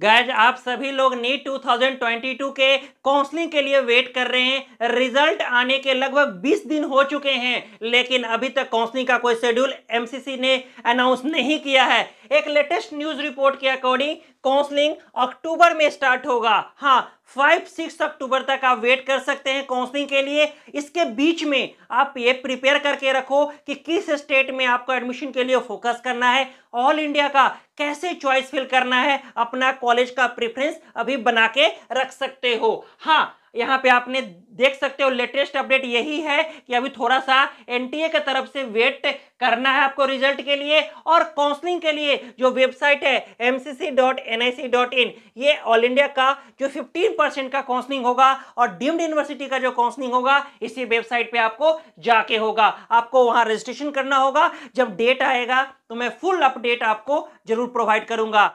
guys आप सभी लोग नीट 2022 के काउंसलिंग के लिए वेट कर रहे हैं रिजल्ट आने के लगभग 20 दिन हो चुके हैं लेकिन अभी तक काउंसलिंग का कोई शेड्यूल एमसीसी ने अनाउंस नहीं किया है एक लेटेस्ट न्यूज रिपोर्ट के अकॉर्डिंग काउंसलिंग अक्टूबर में स्टार्ट होगा हाँ फाइव सिक्स अक्टूबर तक आप वेट कर सकते हैं काउंसलिंग के लिए इसके बीच में आप ये प्रिपेयर करके रखो कि किस स्टेट में आपको एडमिशन के लिए फोकस करना है ऑल इंडिया का कैसे चॉइस फिल करना है अपना कॉलेज का प्रेफरेंस अभी बना के रख सकते हो हाँ यहाँ पे आपने देख सकते हो लेटेस्ट अपडेट यही है कि अभी थोड़ा सा एनटीए के तरफ से वेट करना है आपको रिजल्ट के लिए और काउंसलिंग के लिए जो वेबसाइट है इन ये ऑल इंडिया का जो 15 परसेंट का काउंसलिंग होगा और डीम्ड यूनिवर्सिटी का जो काउंसलिंग होगा इसी वेबसाइट पे आपको जाके होगा आपको वहाँ रजिस्ट्रेशन करना होगा जब डेट आएगा तो मैं फुल अपडेट आपको जरूर प्रोवाइड करूंगा